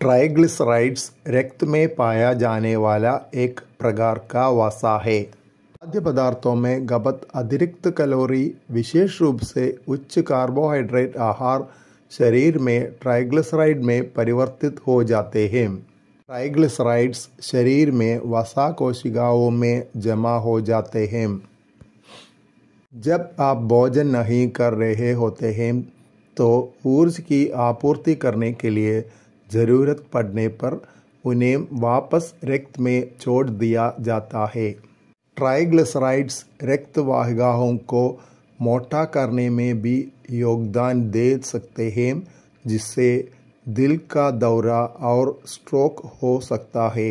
triglycerides रक्त में पाया जाने वाला एक प्रकार का वसा है खाद्य पदार्थों में गबत अतिरिक्त कैलोरी विशेष रूप से उच्च कार्बोहाइड्रेट आहार शरीर में ट्राइग्लिसराइड में परिवर्तित हो जाते हैं ट्राइग्लिसराइड्स शरीर में वसा कोशिकाओं में जमा हो जाते हैं जब आप भोजन नहीं कर रहे होते हैं तो ऊर्ज की आपूर्ति करने के लिए ज़रूरत पड़ने पर उन्हें वापस रक्त में छोड़ दिया जाता है ट्राइग्लिसराइड्स रक्त वाहिकाओं को मोटा करने में भी योगदान दे सकते हैं जिससे दिल का दौरा और स्ट्रोक हो सकता है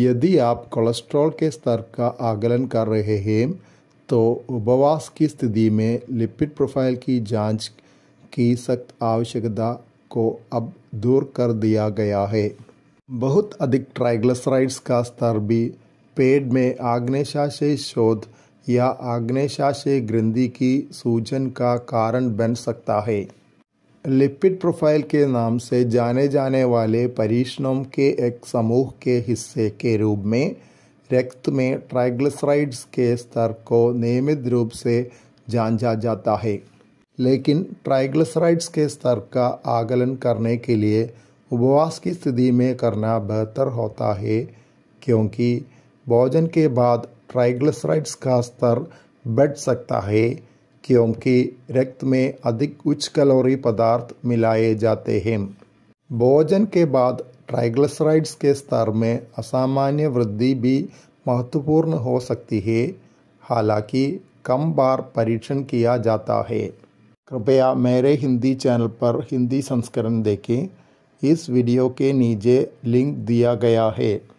यदि आप कोलेस्ट्रॉल के स्तर का आकलन कर रहे हैं तो उपवास की स्थिति में लिपिड प्रोफाइल की जांच की सख्त आवश्यकता को अब दूर कर दिया गया है बहुत अधिक ट्राइग्लिसराइड्स का स्तर भी पेड़ में आग्नेशाशय शोध या आग्नेशाशय ग्रंथि की सूजन का कारण बन सकता है लिपिड प्रोफाइल के नाम से जाने जाने वाले परीक्षणों के एक समूह के हिस्से के रूप में रक्त में ट्राइग्लिसराइड्स के स्तर को नियमित रूप से जांचा जाता है लेकिन ट्राइग्लिसराइड्स के स्तर का आकलन करने के लिए उपवास की स्थिति में करना बेहतर होता है क्योंकि भोजन के बाद ट्राइग्लिसराइड्स का स्तर बढ़ सकता है क्योंकि रक्त में अधिक उच्च कैलोरी पदार्थ मिलाए जाते हैं भोजन के बाद ट्राइग्लिसराइड्स के स्तर में असामान्य वृद्धि भी महत्वपूर्ण हो सकती है हालांकि कम बार परीक्षण किया जाता है कृपया मेरे हिंदी चैनल पर हिंदी संस्करण देखें इस वीडियो के नीचे लिंक दिया गया है